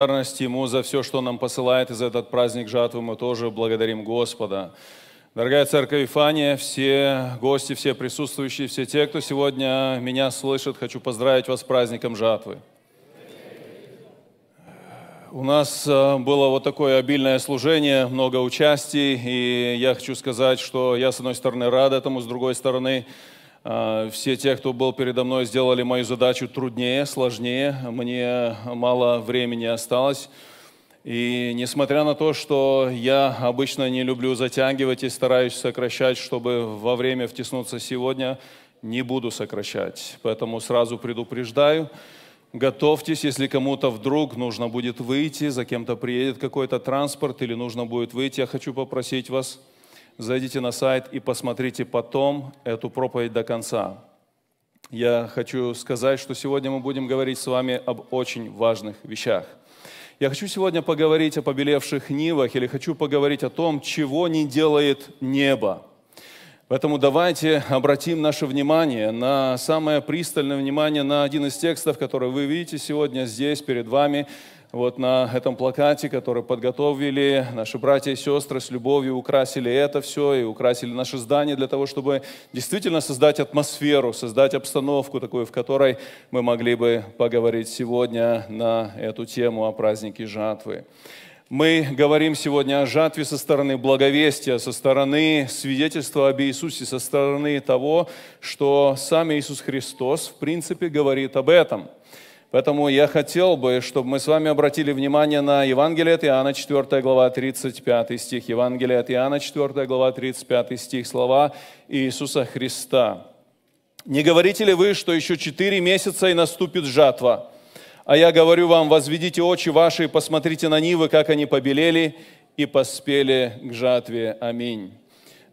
благодарность Ему за все, что он нам посылает, и за этот праздник жатвы мы тоже благодарим Господа. Дорогая Церковь Ифания, все гости, все присутствующие, все те, кто сегодня меня слышит, хочу поздравить вас с праздником жатвы. У нас э, было вот такое обильное служение, много участий, и я хочу сказать, что я, с одной стороны, рад этому, с другой стороны, а, все те, кто был передо мной, сделали мою задачу труднее, сложнее. Мне мало времени осталось. И несмотря на то, что я обычно не люблю затягивать и стараюсь сокращать, чтобы во время втиснуться сегодня, не буду сокращать. Поэтому сразу предупреждаю. Готовьтесь, если кому-то вдруг нужно будет выйти, за кем-то приедет какой-то транспорт или нужно будет выйти, я хочу попросить вас – зайдите на сайт и посмотрите потом эту проповедь до конца. Я хочу сказать, что сегодня мы будем говорить с вами об очень важных вещах. Я хочу сегодня поговорить о побелевших нивах или хочу поговорить о том, чего не делает небо. Поэтому давайте обратим наше внимание на самое пристальное внимание на один из текстов, который вы видите сегодня здесь перед вами вот на этом плакате, который подготовили наши братья и сестры с любовью, украсили это все и украсили наше здание для того, чтобы действительно создать атмосферу, создать обстановку такую, в которой мы могли бы поговорить сегодня на эту тему о празднике жатвы. Мы говорим сегодня о жатве со стороны благовестия, со стороны свидетельства об Иисусе, со стороны того, что сам Иисус Христос, в принципе, говорит об этом – Поэтому я хотел бы, чтобы мы с вами обратили внимание на Евангелие от Иоанна, 4 глава, 35 стих. Евангелие от Иоанна, 4 глава, 35 стих. Слова Иисуса Христа. «Не говорите ли вы, что еще четыре месяца и наступит жатва? А я говорю вам, возведите очи ваши и посмотрите на нивы, как они побелели и поспели к жатве. Аминь».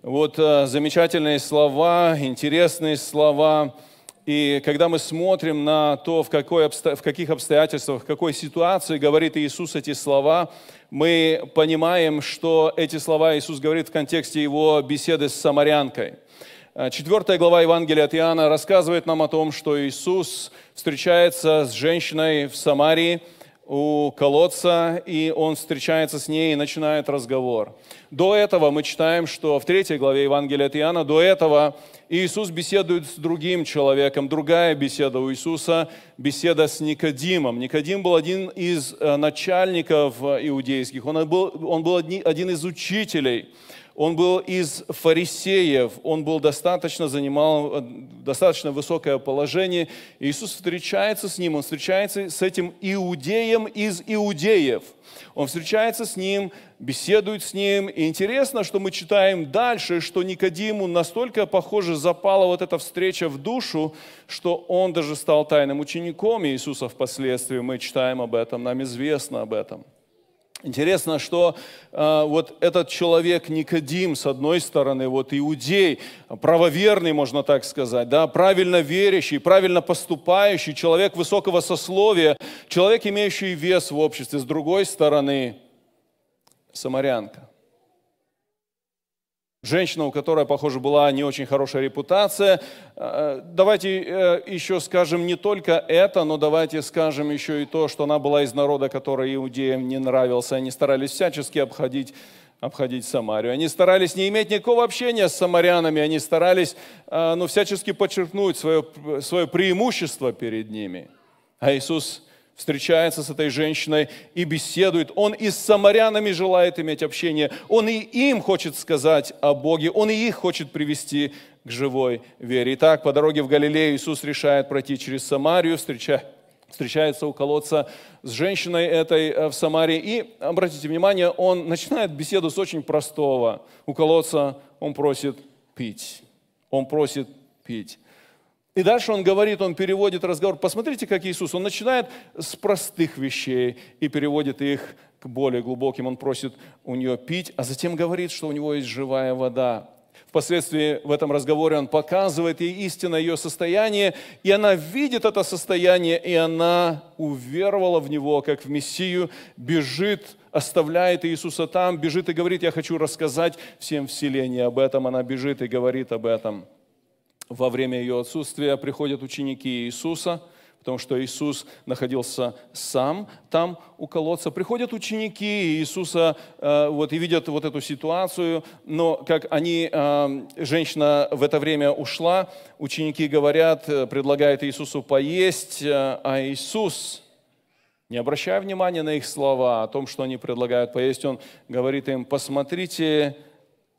Вот э, замечательные слова, интересные слова – и когда мы смотрим на то, в, какой обсто... в каких обстоятельствах, в какой ситуации говорит Иисус эти слова, мы понимаем, что эти слова Иисус говорит в контексте его беседы с самарянкой. Э, Четвертая глава Евангелия от Иоанна рассказывает нам о том, что Иисус встречается с женщиной в Самарии у колодца, и он встречается с ней и начинает разговор. До этого мы читаем, что в третьей главе Евангелия от Иоанна, до этого Иисус беседует с другим человеком, другая беседа у Иисуса, беседа с Никодимом. Никодим был один из э, начальников э, иудейских, он был, он был одни, один из учителей он был из фарисеев, он был достаточно, занимал э, достаточно высокое положение. Иисус встречается с ним, он встречается с этим иудеем из иудеев. Он встречается с ним, беседует с ним. И интересно, что мы читаем дальше, что Никодиму настолько, похоже, запала вот эта встреча в душу, что он даже стал тайным учеником Иисуса впоследствии. Мы читаем об этом, нам известно об этом. Интересно, что э, вот этот человек Никодим, с одной стороны, вот иудей, правоверный, можно так сказать, да, правильно верящий, правильно поступающий, человек высокого сословия, человек, имеющий вес в обществе, с другой стороны, самарянка – женщина, у которой, похоже, была не очень хорошая репутация. Э, давайте э, еще скажем не только это, но давайте скажем еще и то, что она была из народа, который иудеям не нравился. Они старались всячески обходить обходить Самарию. Они старались не иметь никакого общения с самарянами, они старались э, ну, всячески подчеркнуть свое, свое преимущество перед ними. А Иисус встречается с этой женщиной и беседует. Он и с самарянами желает иметь общение. Он и им хочет сказать о Боге. Он и их хочет привести к живой вере. Итак, по дороге в Галилею Иисус решает пройти через Самарию, встречает встречается у колодца с женщиной этой э, в Самаре. И, обратите внимание, он начинает беседу с очень простого. У колодца он просит пить. Он просит пить. И дальше он говорит, он переводит разговор. Посмотрите, как Иисус, он начинает с простых вещей и переводит их к более глубоким. Он просит у нее пить, а затем говорит, что у него есть живая вода. Впоследствии в этом разговоре он показывает ей истинное ее состояние, и она видит это состояние, и она уверовала в него, как в Мессию, бежит, оставляет Иисуса там, бежит и говорит, я хочу рассказать всем в об этом, она бежит и говорит об этом во время ее отсутствия приходят ученики Иисуса, потому что Иисус находился сам там у колодца. Приходят ученики Иисуса э, вот, и видят вот эту ситуацию, но как они, э, женщина в это время ушла, ученики говорят, э, предлагают Иисусу поесть, а Иисус, не обращая внимания на их слова о том, что они предлагают поесть, он говорит им, посмотрите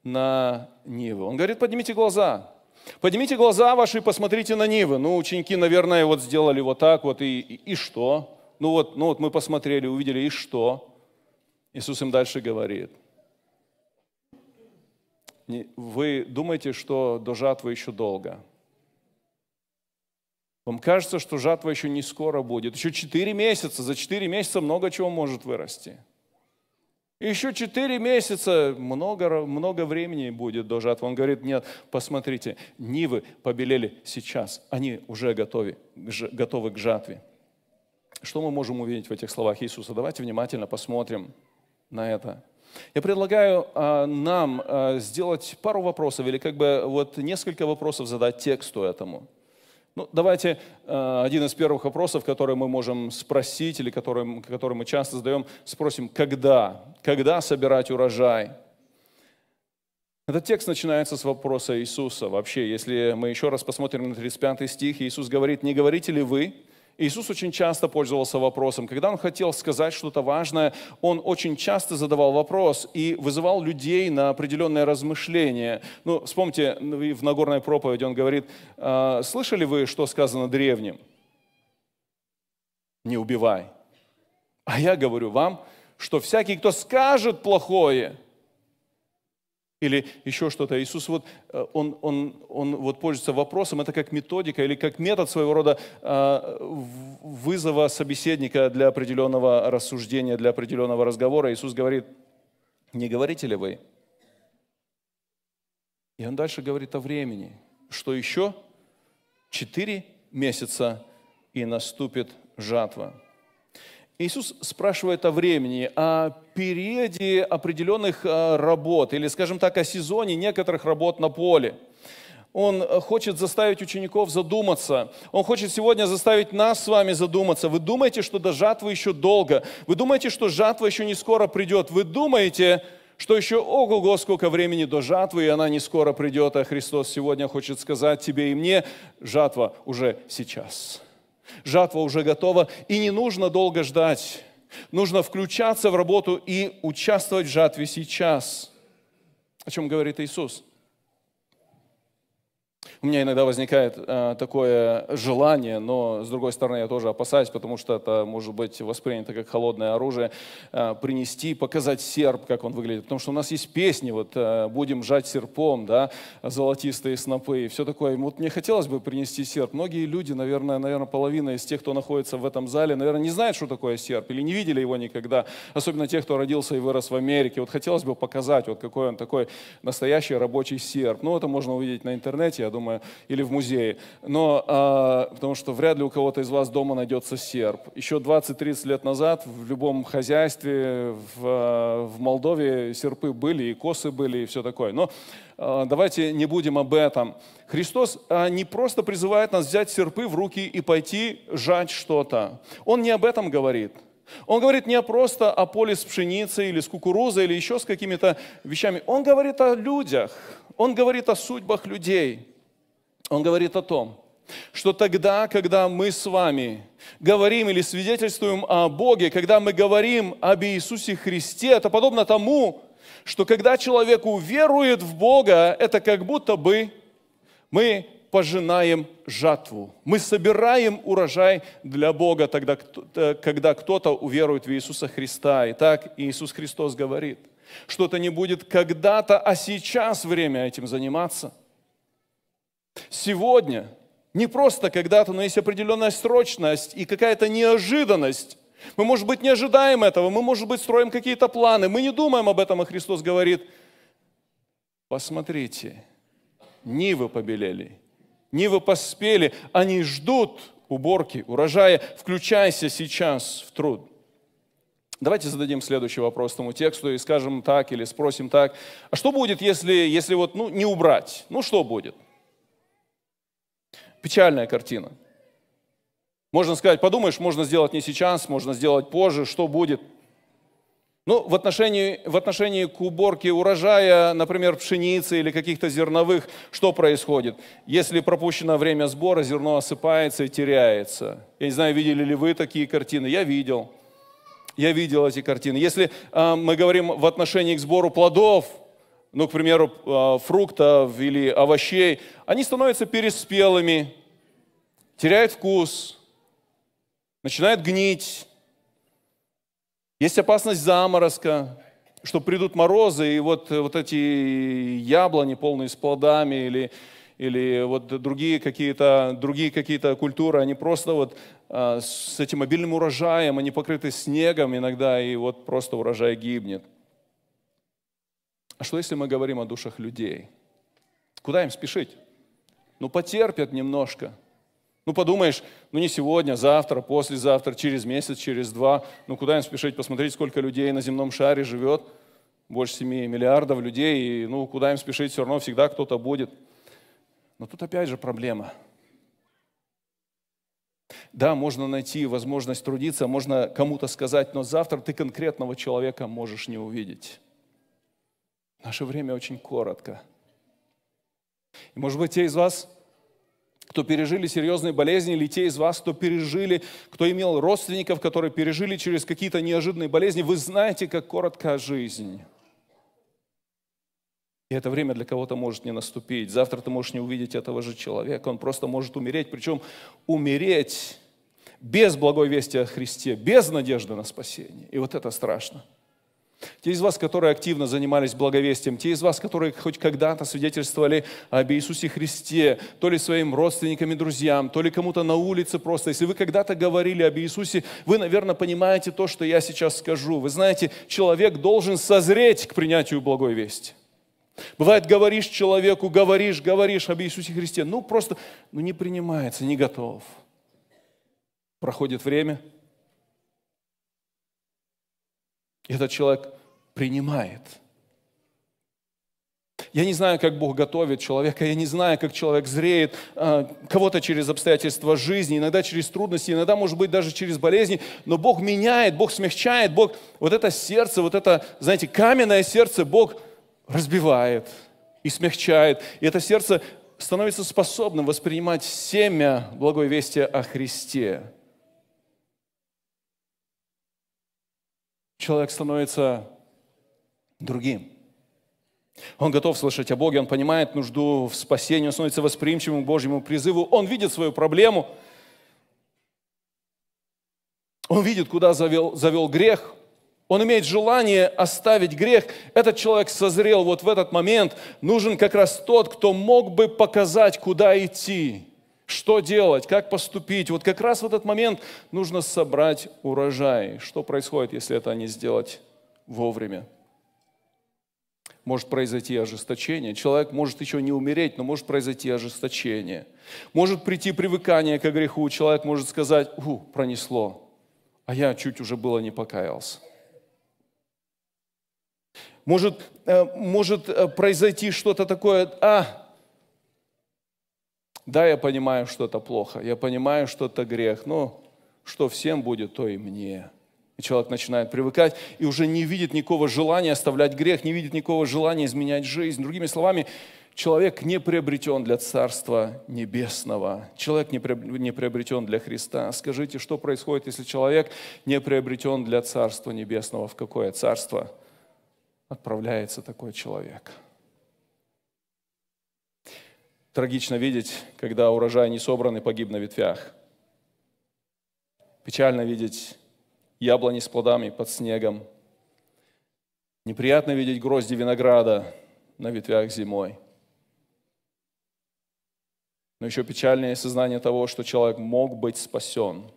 на Ниву. Он говорит, поднимите глаза, Поднимите глаза ваши и посмотрите на Нивы. Ну, ученики, наверное, вот сделали вот так вот, и, и, и что? Ну вот, ну вот мы посмотрели, увидели, и что? Иисус им дальше говорит. Вы думаете, что до жатвы еще долго? Вам кажется, что жатва еще не скоро будет. Еще четыре месяца. За четыре месяца много чего может вырасти. Еще четыре месяца, много, много времени будет до жатвы. Он говорит, нет, посмотрите, нивы побелели сейчас, они уже готовы, готовы к жатве. Что мы можем увидеть в этих словах Иисуса? Давайте внимательно посмотрим на это. Я предлагаю а, нам а, сделать пару вопросов или как бы вот несколько вопросов задать тексту этому. Ну, давайте э, один из первых вопросов, который мы можем спросить или который, который мы часто задаем, спросим, когда? Когда собирать урожай? Этот текст начинается с вопроса Иисуса. Вообще, если мы еще раз посмотрим на 35 стих, Иисус говорит, не говорите ли вы, Иисус очень часто пользовался вопросом. Когда Он хотел сказать что-то важное, Он очень часто задавал вопрос и вызывал людей на определенное размышление. Ну, вспомните, ну, в Нагорной проповеди Он говорит, «А, «Слышали вы, что сказано древним? Не убивай». А я говорю вам, что всякий, кто скажет плохое – или еще что-то. Иисус вот, э, он, он, он вот пользуется вопросом, это как методика или как метод своего рода э, вызова собеседника для определенного рассуждения, для определенного разговора. Иисус говорит, не говорите ли вы? И он дальше говорит о времени, что еще четыре месяца и наступит жатва. Иисус спрашивает о времени, о периоде определенных э, работ, или, скажем так, о сезоне некоторых работ на поле. Он э, хочет заставить учеников задуматься. Он хочет сегодня заставить нас с вами задуматься. Вы думаете, что до жатвы еще долго? Вы думаете, что жатва еще не скоро придет? Вы думаете, что еще, ого-го, сколько времени до жатвы, и она не скоро придет, а Христос сегодня хочет сказать тебе и мне, жатва уже сейчас. Жатва уже готова, и не нужно долго ждать. Нужно включаться в работу и участвовать в жатве сейчас. О чем говорит Иисус? У меня иногда возникает э, такое желание, но с другой стороны я тоже опасаюсь, потому что это может быть воспринято как холодное оружие, э, принести, показать серп, как он выглядит. Потому что у нас есть песни, вот э, «Будем жать серпом», да, «Золотистые снопы» и все такое. Вот мне хотелось бы принести серп. Многие люди, наверное, наверное, половина из тех, кто находится в этом зале, наверное, не знают, что такое серп или не видели его никогда. Особенно те, кто родился и вырос в Америке. Вот хотелось бы показать, вот какой он такой настоящий рабочий серп. Ну, это можно увидеть на интернете, я думаю, или в музее. Но, а, потому что вряд ли у кого-то из вас дома найдется серп. Еще 20-30 лет назад в любом хозяйстве в, а, в Молдове серпы были, и косы были, и все такое. Но а, давайте не будем об этом. Христос а, не просто призывает нас взять серпы в руки и пойти жать что-то. Он не об этом говорит. Он говорит не просто о поле с пшеницей или с кукурузой или еще с какими-то вещами. Он говорит о людях. Он говорит о судьбах людей он говорит о том, что тогда, когда мы с вами говорим или свидетельствуем о Боге, когда мы говорим об Иисусе Христе, это подобно тому, что когда человек уверует в Бога, это как будто бы мы пожинаем жатву. Мы собираем урожай для Бога, тогда, когда кто-то уверует в Иисуса Христа. И так Иисус Христос говорит, что это не будет когда-то, а сейчас время этим заниматься – Сегодня, не просто когда-то, но есть определенная срочность и какая-то неожиданность. Мы, может быть, не ожидаем этого, мы, может быть, строим какие-то планы, мы не думаем об этом, а Христос говорит, посмотрите, нивы побелели, нивы поспели, они ждут уборки, урожая, включайся сейчас в труд. Давайте зададим следующий вопрос тому тексту и скажем так или спросим так. А что будет, если, если вот, ну, не убрать? Ну, что будет? Печальная картина. Можно сказать, подумаешь, можно сделать не сейчас, можно сделать позже, что будет. Ну, в отношении, в отношении к уборке урожая, например, пшеницы или каких-то зерновых, что происходит? Если пропущено время сбора, зерно осыпается и теряется. Я не знаю, видели ли вы такие картины? Я видел. Я видел эти картины. Если э, мы говорим в отношении к сбору плодов, ну, к примеру, а, фруктов или овощей, они становятся переспелыми, теряют вкус, начинают гнить. Есть опасность заморозка, что придут морозы, и вот, э, вот эти яблони, полные с плодами, или, или вот другие какие-то другие какие-то культуры, они просто вот а, с этим обильным урожаем, они покрыты снегом иногда, и вот просто урожай гибнет. А что если мы говорим о душах людей? Куда им спешить? Ну, потерпят немножко. Ну, подумаешь, ну не сегодня, завтра, послезавтра, через месяц, через два. Ну, куда им спешить? Посмотрите, сколько людей на земном шаре живет. Больше 7 миллиардов людей. И, ну, куда им спешить? Все равно всегда кто-то будет. Но тут опять же проблема – да, можно найти возможность трудиться, можно кому-то сказать, но завтра ты конкретного человека можешь не увидеть. Наше время очень коротко. И, может быть, те из вас, кто пережили серьезные болезни, или те из вас, кто пережили, кто имел родственников, которые пережили через какие-то неожиданные болезни, вы знаете, как коротка жизнь. И это время для кого-то может не наступить. Завтра ты можешь не увидеть этого же человека. Он просто может умереть. Причем умереть без благой вести о Христе, без надежды на спасение. И вот это страшно. Те из вас, которые активно занимались благовестием, те из вас, которые хоть когда-то свидетельствовали об Иисусе Христе, то ли своим родственникам и друзьям, то ли кому-то на улице просто. Если вы когда-то говорили об Иисусе, вы, наверное, понимаете то, что я сейчас скажу. Вы знаете, человек должен созреть к принятию благой вести. Бывает, говоришь человеку, говоришь, говоришь об Иисусе Христе, ну просто ну, не принимается, не готов. Проходит время – этот человек принимает. Я не знаю, как Бог готовит человека, я не знаю, как человек зреет, а, кого-то через обстоятельства жизни, иногда через трудности, иногда, может быть, даже через болезни, но Бог меняет, Бог смягчает, Бог вот это сердце, вот это, знаете, каменное сердце Бог разбивает и смягчает. И это сердце становится способным воспринимать семя благой вести о Христе. человек становится другим. Он готов слышать о Боге, он понимает нужду в спасении, он становится восприимчивым к Божьему призыву, он видит свою проблему, он видит, куда завел, завел грех, он имеет желание оставить грех. Этот человек созрел вот в этот момент. Нужен как раз тот, кто мог бы показать, куда идти. Что делать, как поступить? Вот как раз в этот момент нужно собрать урожай. Что происходит, если это не сделать вовремя? Может произойти ожесточение. Человек может еще не умереть, но может произойти ожесточение. Может прийти привыкание к греху. Человек может сказать, у, пронесло, а я чуть уже было не покаялся. Может, э, может э, произойти что-то такое, а, да, я понимаю, что это плохо, я понимаю, что это грех, но что всем будет, то и мне. И человек начинает привыкать и уже не видит никакого желания оставлять грех, не видит никакого желания изменять жизнь. Другими словами, человек не приобретен для Царства Небесного. Человек не приобретен для Христа. Скажите, что происходит, если человек не приобретен для Царства Небесного? В какое Царство отправляется такой человек? – Трагично видеть, когда урожай не собран и погиб на ветвях. Печально видеть яблони с плодами под снегом. Неприятно видеть грозди винограда на ветвях зимой. Но еще печальнее сознание того, что человек мог быть спасен,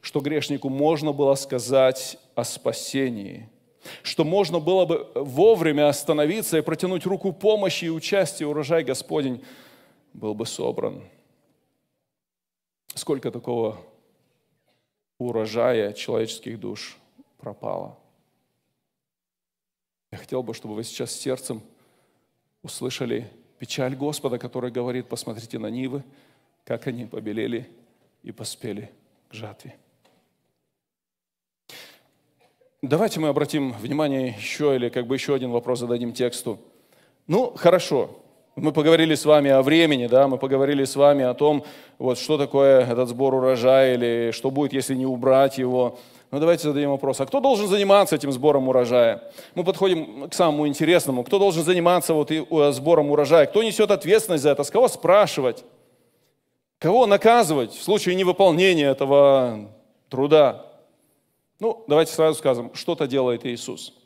что грешнику можно было сказать о спасении, что можно было бы вовремя остановиться и протянуть руку помощи и участия урожай Господень был бы собран. Сколько такого урожая человеческих душ пропало. Я хотел бы, чтобы вы сейчас сердцем услышали печаль Господа, который говорит, посмотрите на Нивы, как они побелели и поспели к жатве. Давайте мы обратим внимание еще или как бы еще один вопрос зададим тексту. Ну, хорошо, мы поговорили с вами о времени, да, мы поговорили с вами о том, вот, что такое этот сбор урожая или что будет, если не убрать его. Но давайте зададим вопрос, а кто должен заниматься этим сбором урожая? Мы подходим к самому интересному. Кто должен заниматься вот и э, сбором урожая? Кто несет ответственность за это? С кого спрашивать? Кого наказывать в случае невыполнения этого труда? Ну, давайте сразу скажем, что-то делает Иисус –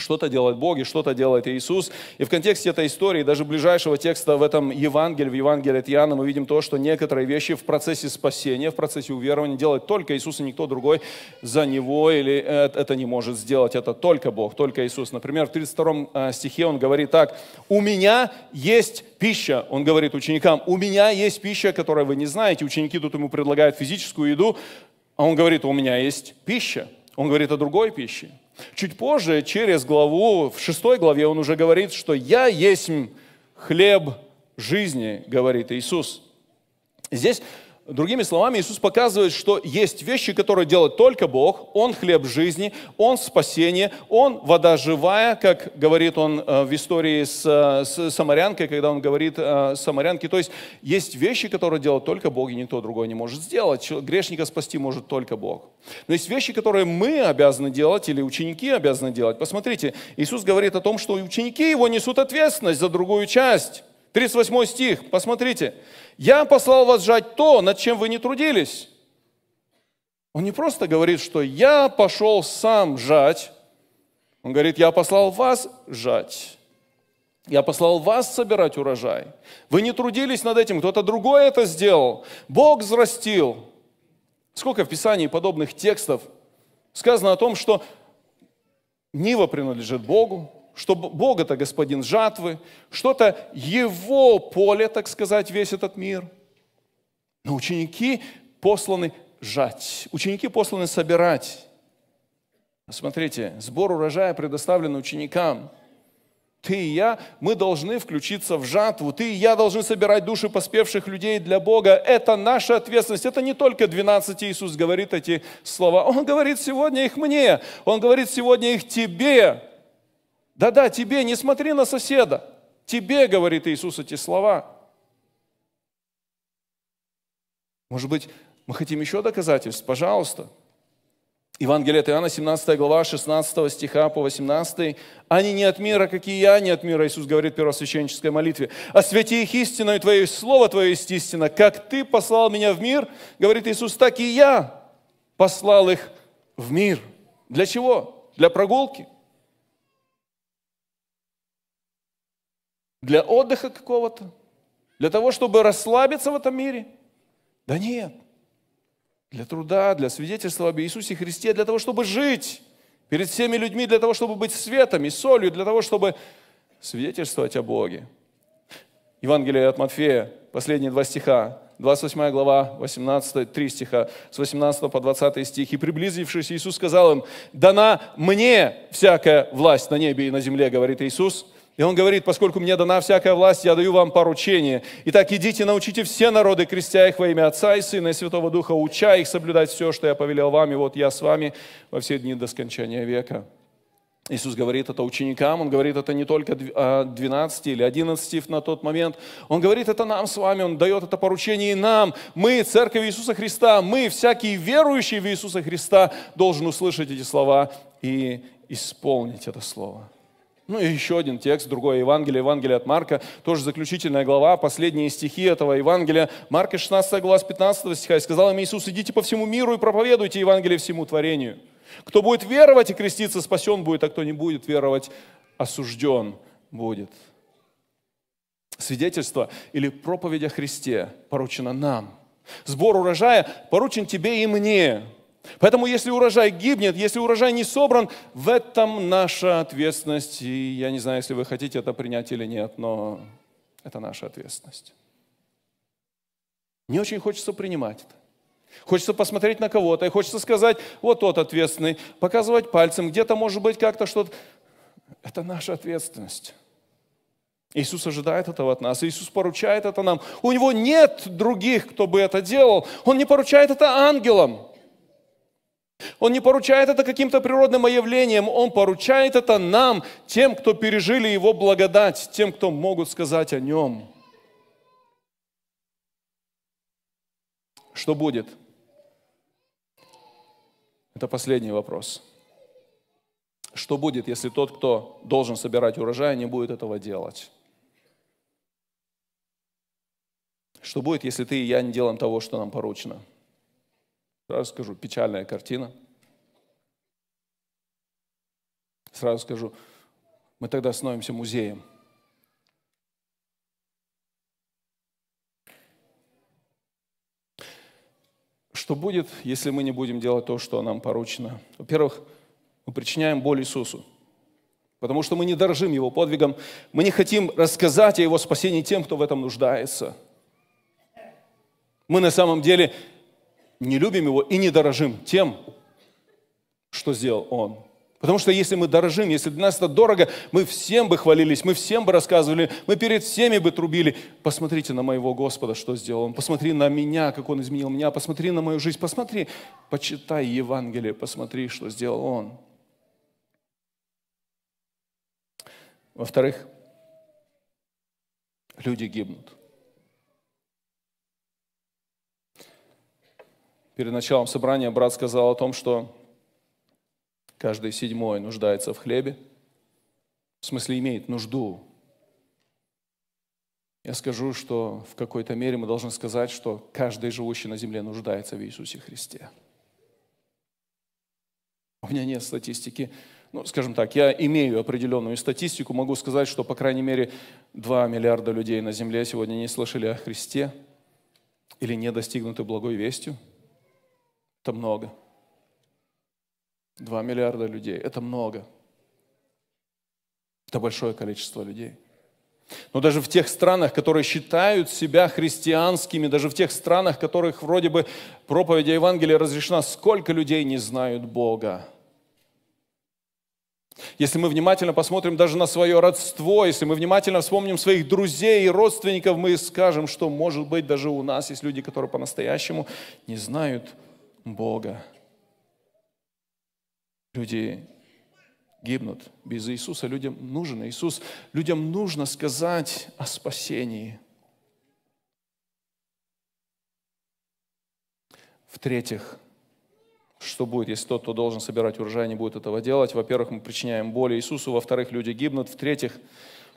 что-то делает Бог и что-то делает Иисус. И в контексте этой истории, даже ближайшего текста в этом Евангелии, в Евангелии от Иоанна, мы видим то, что некоторые вещи в процессе спасения, в процессе уверования делает только Иисус и никто другой за Него или э, это не может сделать. Это только Бог, только Иисус. Например, в 32 э, стихе он говорит так, «У меня есть пища», он говорит ученикам, «У меня есть пища, которую вы не знаете». Ученики тут ему предлагают физическую еду, а он говорит, «У меня есть пища». Он говорит о другой пище. Чуть позже, через главу, в шестой главе он уже говорит, что «Я есть хлеб жизни», говорит Иисус. Здесь Другими словами, Иисус показывает, что есть вещи, которые делает только Бог. Он хлеб жизни, Он спасение, Он вода живая, как говорит Он э, в истории с, э, с самарянкой, когда Он говорит э, самарянке. То есть есть вещи, которые делает только Бог, и никто другой не может сделать. Грешника спасти может только Бог. Но есть вещи, которые мы обязаны делать или ученики обязаны делать. Посмотрите, Иисус говорит о том, что ученики Его несут ответственность за другую часть. 38 стих, посмотрите. «Я послал вас жать то, над чем вы не трудились». Он не просто говорит, что «я пошел сам жать», он говорит, «я послал вас жать». Я послал вас собирать урожай. Вы не трудились над этим, кто-то другой это сделал. Бог взрастил. Сколько в Писании подобных текстов сказано о том, что Нива принадлежит Богу, что Бог это господин жатвы, что-то его поле, так сказать, весь этот мир. Но ученики посланы жать, ученики посланы собирать. Смотрите, сбор урожая предоставлен ученикам. Ты и я, мы должны включиться в жатву. Ты и я должны собирать души поспевших людей для Бога. Это наша ответственность. Это не только 12 Иисус говорит эти слова. Он говорит сегодня их мне. Он говорит сегодня их тебе. Да-да, тебе, не смотри на соседа. Тебе, говорит Иисус, эти слова. Может быть, мы хотим еще доказательств? Пожалуйста. Евангелие от Иоанна, 17 глава, 16 стиха по 18. «Они не от мира, как и я, не от мира», Иисус говорит в первосвященнической молитве. «Освети их истиною Твое, Слово Твое есть истина. Как Ты послал меня в мир, говорит Иисус, так и я послал их в мир». Для чего? Для прогулки – Для отдыха какого-то? Для того, чтобы расслабиться в этом мире? Да нет. Для труда, для свидетельства об Иисусе Христе, для того, чтобы жить перед всеми людьми, для того, чтобы быть светом и солью, для того, чтобы свидетельствовать о Боге. Евангелие от Матфея, последние два стиха, 28 глава, 18, 3 стиха, с 18 по 20 стих. «И приблизившись, Иисус сказал им, «Дана мне всякая власть на небе и на земле, говорит Иисус, и он говорит, поскольку мне дана всякая власть, я даю вам поручение. Итак, идите, научите все народы, крестя их во имя Отца и Сына и Святого Духа, уча их соблюдать все, что я повелел вам, и вот я с вами во все дни до скончания века. Иисус говорит это ученикам, Он говорит это не только 12 а, или 11 на тот момент, Он говорит это нам с вами, Он дает это поручение и нам. Мы, Церковь Иисуса Христа, мы, всякие верующие в Иисуса Христа, должны услышать эти слова и исполнить это слово. Ну и еще один текст, другое Евангелие, Евангелие от Марка, тоже заключительная глава, последние стихи этого Евангелия. Марка 16 глава с 15 стиха. «И сказал им Иисус, идите по всему миру и проповедуйте Евангелие всему творению. Кто будет веровать и креститься, спасен будет, а кто не будет веровать, осужден будет». Свидетельство или проповедь о Христе поручено нам. Сбор урожая поручен тебе и мне. Поэтому если урожай гибнет, если урожай не собран, в этом наша ответственность. И я не знаю, если вы хотите это принять или нет, но это наша ответственность. Не очень хочется принимать это. Хочется посмотреть на кого-то, и хочется сказать, вот тот ответственный, показывать пальцем, где-то может быть как-то что-то. Это наша ответственность. Иисус ожидает этого от нас, Иисус поручает это нам. У него нет других, кто бы это делал. Он не поручает это ангелам. Он не поручает это каким-то природным явлениям, Он поручает это нам, тем, кто пережили Его благодать, тем, кто могут сказать о Нем. Что будет? Это последний вопрос. Что будет, если тот, кто должен собирать урожай, не будет этого делать? Что будет, если ты и я не делаем того, что нам поручено? Сразу скажу, печальная картина. Сразу скажу, мы тогда становимся музеем. Что будет, если мы не будем делать то, что нам поручено? Во-первых, мы причиняем боль Иисусу, потому что мы не дорожим Его подвигом, мы не хотим рассказать о Его спасении тем, кто в этом нуждается. Мы на самом деле не любим его и не дорожим тем, что сделал он. Потому что если мы дорожим, если для нас это дорого, мы всем бы хвалились, мы всем бы рассказывали, мы перед всеми бы трубили. Посмотрите на моего Господа, что сделал Он. Посмотри на меня, как Он изменил меня. Посмотри на мою жизнь. Посмотри, почитай Евангелие, посмотри, что сделал Он. Во-вторых, люди гибнут. перед началом собрания брат сказал о том, что каждый седьмой нуждается в хлебе, в смысле имеет нужду. Я скажу, что в какой-то мере мы должны сказать, что каждый живущий на земле нуждается в Иисусе Христе. У меня нет статистики, ну, скажем так, я имею определенную статистику, могу сказать, что, по крайней мере, 2 миллиарда людей на земле сегодня не слышали о Христе или не достигнуты благой вестью – это много. Два миллиарда людей. Это много. Это большое количество людей. Но даже в тех странах, которые считают себя христианскими, даже в тех странах, в которых вроде бы проповедь Евангелия разрешена, сколько людей не знают Бога. Если мы внимательно посмотрим даже на свое родство, если мы внимательно вспомним своих друзей и родственников, мы скажем, что, может быть, даже у нас есть люди, которые по-настоящему не знают Бога. Бога. Люди гибнут без Иисуса. Людям нужен Иисус. Людям нужно сказать о спасении. В-третьих, что будет, если тот, кто должен собирать урожай, не будет этого делать? Во-первых, мы причиняем боль Иисусу. Во-вторых, люди гибнут. В-третьих,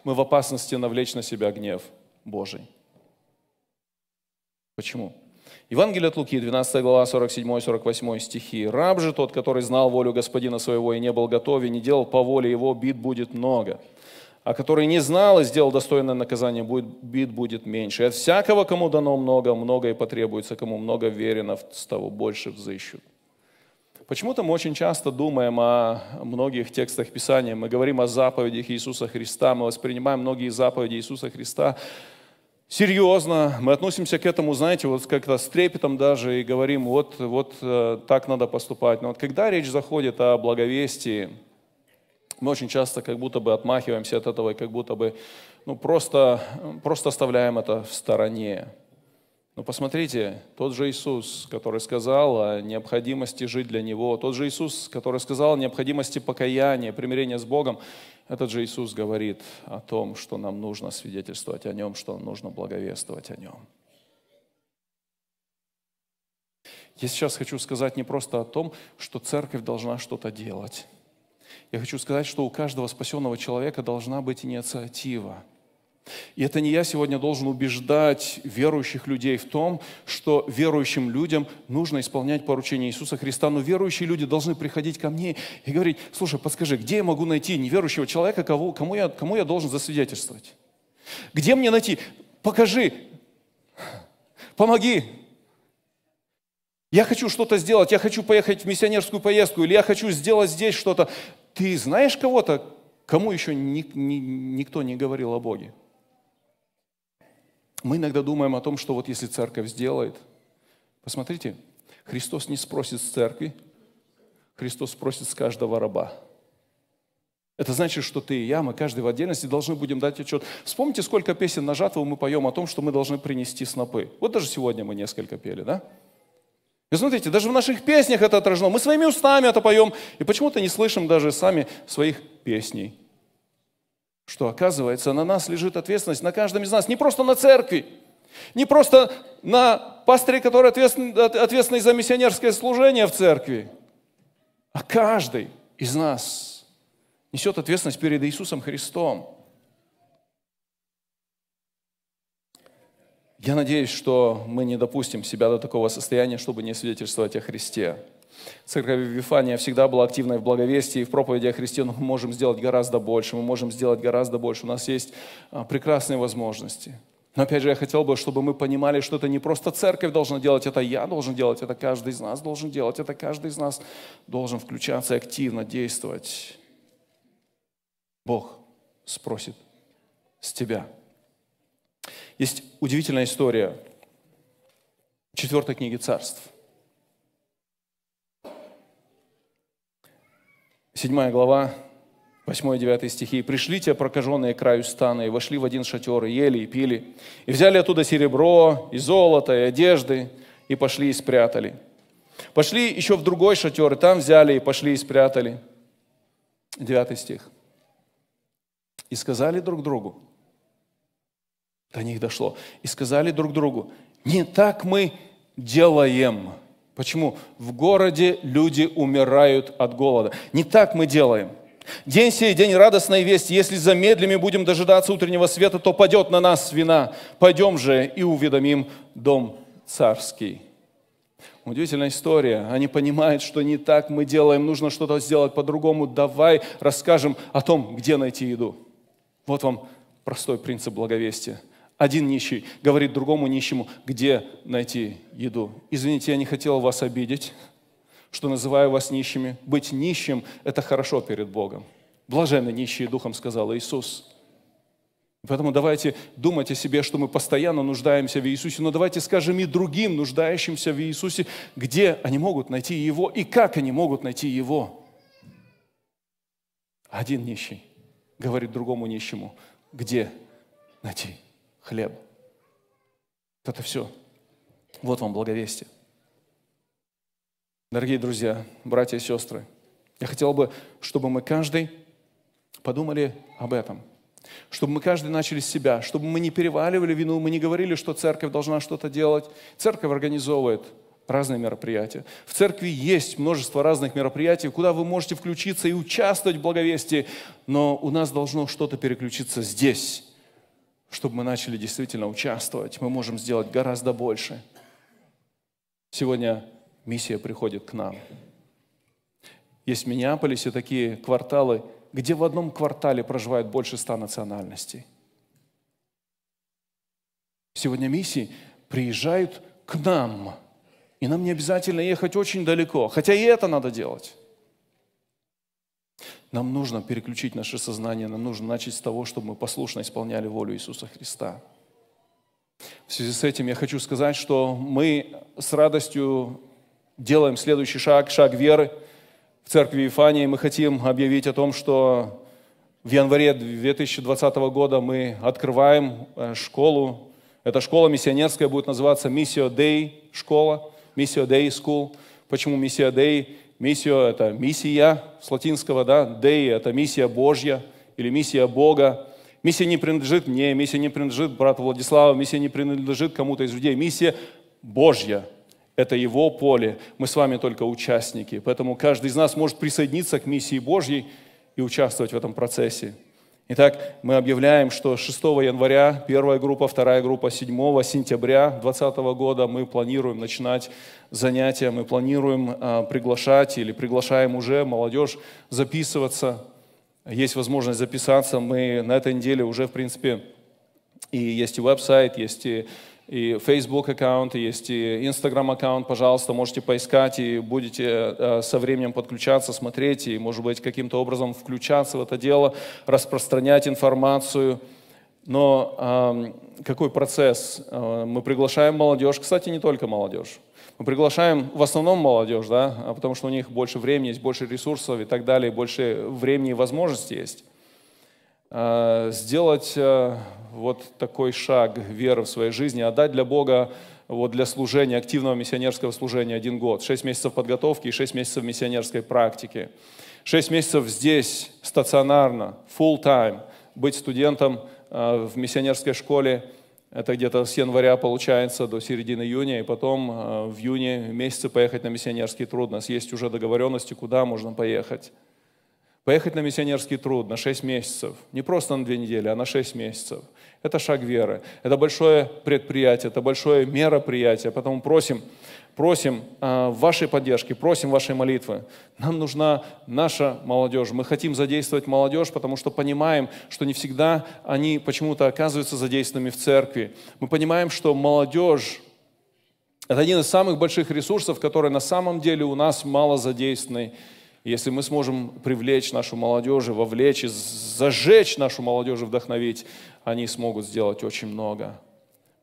мы в опасности навлечь на себя гнев Божий. Почему? Евангелие от Луки, 12 глава, 47-48 стихи. «Раб же тот, который знал волю господина своего и не был готов, и не делал по воле его, бит будет много. А который не знал и сделал достойное наказание, будет, бит будет меньше. И от всякого, кому дано много, много и потребуется, кому много верено, с того больше взыщут». Почему-то мы очень часто думаем о многих текстах Писания, мы говорим о заповедях Иисуса Христа, мы воспринимаем многие заповеди Иисуса Христа серьезно, мы относимся к этому, знаете, вот как-то с трепетом даже и говорим, вот, вот э, так надо поступать. Но вот когда речь заходит о благовестии, мы очень часто как будто бы отмахиваемся от этого и как будто бы ну, просто, просто оставляем это в стороне. Но посмотрите, тот же Иисус, который сказал о необходимости жить для Него, тот же Иисус, который сказал о необходимости покаяния, примирения с Богом, этот же Иисус говорит о том, что нам нужно свидетельствовать о Нем, что нам нужно благовествовать о Нем. Я сейчас хочу сказать не просто о том, что церковь должна что-то делать. Я хочу сказать, что у каждого спасенного человека должна быть инициатива – и это не я сегодня должен убеждать верующих людей в том, что верующим людям нужно исполнять поручение Иисуса Христа, но верующие люди должны приходить ко мне и говорить, слушай, подскажи, где я могу найти неверующего человека, кого, кому, я, кому я должен засвидетельствовать? Где мне найти? Покажи, помоги. Я хочу что-то сделать, я хочу поехать в миссионерскую поездку, или я хочу сделать здесь что-то. Ты знаешь кого-то, кому еще ни, ни, никто не говорил о Боге? Мы иногда думаем о том, что вот если церковь сделает, посмотрите, Христос не спросит с церкви, Христос спросит с каждого раба. Это значит, что ты и я, мы каждый в отдельности должны будем дать отчет. Вспомните, сколько песен на жатву мы поем о том, что мы должны принести снопы. Вот даже сегодня мы несколько пели, да? И смотрите, даже в наших песнях это отражено. Мы своими устами это поем, и почему-то не слышим даже сами своих песней что оказывается на нас лежит ответственность, на каждом из нас, не просто на церкви, не просто на пастыре, который ответственный, ответственный за миссионерское служение в церкви, а каждый из нас несет ответственность перед Иисусом Христом. Я надеюсь, что мы не допустим себя до такого состояния, чтобы не свидетельствовать о Христе. Церковь Вифания всегда была активной в благовестии, в проповеди о Христе, но мы можем сделать гораздо больше, мы можем сделать гораздо больше. У нас есть а, прекрасные возможности. Но опять же, я хотел бы, чтобы мы понимали, что это не просто церковь должна делать, это я должен делать, это каждый из нас должен делать, это каждый из нас должен включаться и активно действовать. Бог спросит с тебя. Есть удивительная история четвертой книги царств. 7 глава, 8-9 стихи. Пришли те прокаженные краю стана, и вошли в один шатер, и ели, и пили, и взяли оттуда серебро, и золото, и одежды, и пошли и спрятали. Пошли еще в другой шатер, и там взяли, и пошли и спрятали». 9 стих. «И сказали друг другу, до них дошло, и сказали друг другу, не так мы делаем». Почему? В городе люди умирают от голода. Не так мы делаем. День сей, день радостной весть, Если замедлим и будем дожидаться утреннего света, то падет на нас вина. Пойдем же и уведомим дом царский. Удивительная история. Они понимают, что не так мы делаем, нужно что-то сделать по-другому. Давай расскажем о том, где найти еду. Вот вам простой принцип благовестия – один нищий говорит другому нищему, где найти еду. Извините, я не хотел вас обидеть, что называю вас нищими. Быть нищим – это хорошо перед Богом. Блаженны нищие духом, сказал Иисус. Поэтому давайте думать о себе, что мы постоянно нуждаемся в Иисусе, но давайте скажем и другим нуждающимся в Иисусе, где они могут найти Его и как они могут найти Его. Один нищий говорит другому нищему, где найти хлеб. Это все. Вот вам благовестие. Дорогие друзья, братья и сестры, я хотел бы, чтобы мы каждый подумали об этом. Чтобы мы каждый начали с себя, чтобы мы не переваливали вину, мы не говорили, что церковь должна что-то делать. Церковь организовывает разные мероприятия. В церкви есть множество разных мероприятий, куда вы можете включиться и участвовать в благовестии, но у нас должно что-то переключиться здесь чтобы мы начали действительно участвовать, мы можем сделать гораздо больше. Сегодня миссия приходит к нам. Есть в Миннеаполисе такие кварталы, где в одном квартале проживает больше ста национальностей. Сегодня миссии приезжают к нам. И нам не обязательно ехать очень далеко, хотя и это надо делать. Нам нужно переключить наше сознание, нам нужно начать с того, чтобы мы послушно исполняли волю Иисуса Христа. В связи с этим я хочу сказать, что мы с радостью делаем следующий шаг, шаг веры в церкви Ифании. Мы хотим объявить о том, что в январе 2020 года мы открываем э, школу. Эта школа миссионерская будет называться Миссио Дей школа, Миссио Дей School. Почему Миссия Дей? Миссия это миссия с латинского, да, «деи» – это миссия Божья или миссия Бога. Миссия не принадлежит мне, миссия не принадлежит брату Владиславу, миссия не принадлежит кому-то из людей. Миссия Божья – это его поле. Мы с вами только участники. Поэтому каждый из нас может присоединиться к миссии Божьей и участвовать в этом процессе. Итак, мы объявляем, что 6 января первая группа, вторая группа, 7 сентября 2020 года мы планируем начинать занятия, мы планируем э, приглашать или приглашаем уже молодежь записываться. Есть возможность записаться. Мы на этой неделе уже, в принципе, и есть и веб-сайт, есть и и Facebook аккаунт, есть и Instagram аккаунт, пожалуйста, можете поискать и будете э, со временем подключаться, смотреть и, может быть, каким-то образом включаться в это дело, распространять информацию. Но какой процесс? Э, мы приглашаем молодежь, кстати, не только молодежь. Мы приглашаем в основном молодежь, да, а потому что у них больше времени есть, больше ресурсов и так далее, больше времени и возможностей есть. Э, сделать э, вот такой шаг веры в своей жизни, отдать для Бога вот для служения, активного миссионерского служения один год, шесть месяцев подготовки и шесть месяцев миссионерской практики, шесть месяцев здесь стационарно, full time, быть студентом э, в миссионерской школе, это где-то с января получается до середины июня, и потом в июне месяце поехать на миссионерский труд. У нас есть уже договоренности, куда можно поехать. Поехать на миссионерский труд на 6 месяцев, не просто на 2 недели, а на 6 месяцев. Это шаг веры, это большое предприятие, это большое мероприятие. Поэтому просим, просим а, вашей поддержки, просим вашей молитвы. Нам нужна наша молодежь. Мы хотим задействовать молодежь, потому что понимаем, что не всегда они почему-то оказываются задействованными в церкви. Мы понимаем, что молодежь – это один из самых больших ресурсов, который на самом деле у нас мало задействованный если мы сможем привлечь нашу молодежь, вовлечь и зажечь нашу молодежь, вдохновить, они смогут сделать очень много.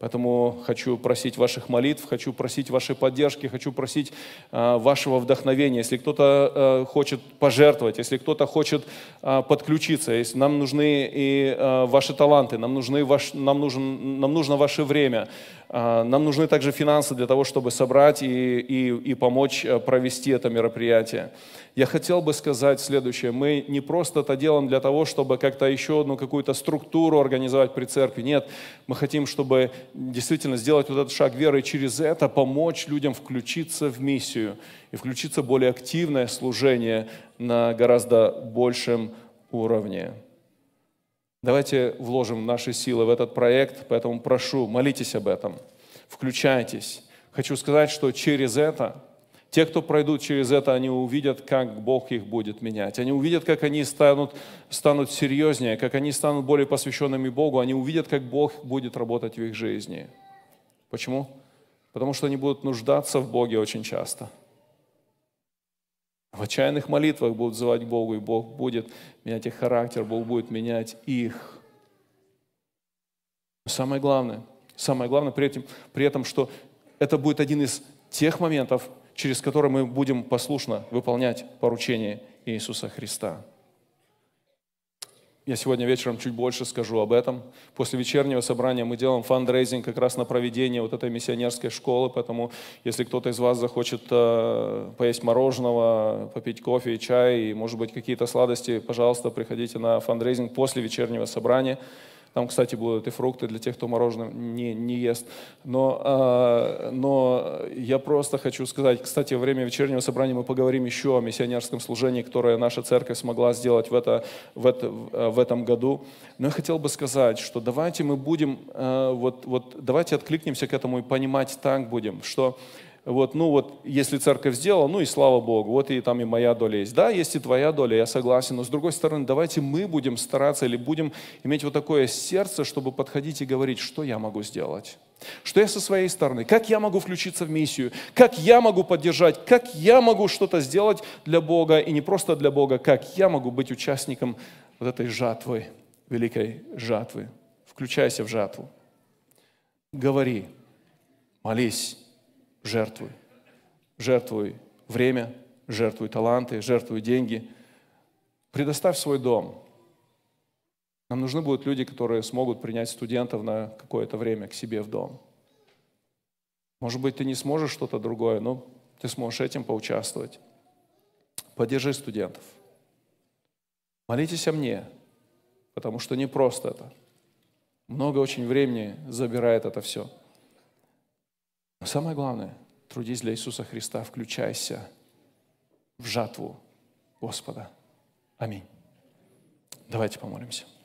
Поэтому хочу просить ваших молитв, хочу просить вашей поддержки, хочу просить э, вашего вдохновения. Если кто-то э, хочет пожертвовать, если кто-то хочет э, подключиться, если нам нужны и э, ваши таланты, нам, нужны ваш, нам, нужен, нам нужно ваше время, э, нам нужны также финансы для того, чтобы собрать и, и, и помочь провести это мероприятие. Я хотел бы сказать следующее. Мы не просто это делаем для того, чтобы как-то еще одну какую-то структуру организовать при церкви. Нет, мы хотим, чтобы действительно сделать вот этот шаг веры и через это помочь людям включиться в миссию и включиться в более активное служение на гораздо большем уровне. Давайте вложим наши силы в этот проект, поэтому прошу, молитесь об этом, включайтесь. Хочу сказать, что через это те, кто пройдут через это, они увидят, как Бог их будет менять. Они увидят, как они станут, станут серьезнее, как они станут более посвященными Богу. Они увидят, как Бог будет работать в их жизни. Почему? Потому что они будут нуждаться в Боге очень часто. В отчаянных молитвах будут звать к Богу, и Бог будет менять их характер, Бог будет менять их. Но самое главное, самое главное при этом, при этом что это будет один из тех моментов, через который мы будем послушно выполнять поручение Иисуса Христа. Я сегодня вечером чуть больше скажу об этом. После вечернего собрания мы делаем фандрейзинг как раз на проведение вот этой миссионерской школы, поэтому если кто-то из вас захочет э, поесть мороженого, попить кофе, и чай и, может быть, какие-то сладости, пожалуйста, приходите на фандрейзинг после вечернего собрания. Там, кстати, будут и фрукты для тех, кто мороженое не, не ест. Но, э, но я просто хочу сказать, кстати, во время вечернего собрания мы поговорим еще о миссионерском служении, которое наша церковь смогла сделать в, это, в, это, в этом году. Но я хотел бы сказать, что давайте мы будем, э, вот, вот, давайте откликнемся к этому и понимать так будем, что вот, ну вот, если церковь сделала, ну и слава Богу, вот и там и моя доля есть. Да, есть и твоя доля, я согласен, но с другой стороны, давайте мы будем стараться или будем иметь вот такое сердце, чтобы подходить и говорить, что я могу сделать. Что я со своей стороны? Как я могу включиться в миссию? Как я могу поддержать? Как я могу что-то сделать для Бога? И не просто для Бога, как я могу быть участником вот этой жатвы, великой жатвы? Включайся в жатву. Говори, молись, жертвуй. Жертвуй время, жертвуй таланты, жертвуй деньги. Предоставь свой дом. Нам нужны будут люди, которые смогут принять студентов на какое-то время к себе в дом. Может быть, ты не сможешь что-то другое, но ты сможешь этим поучаствовать. Поддержи студентов. Молитесь о мне, потому что не просто это. Много очень времени забирает это все. Но самое главное, трудись для Иисуса Христа, включайся в жатву Господа. Аминь. Давайте помолимся.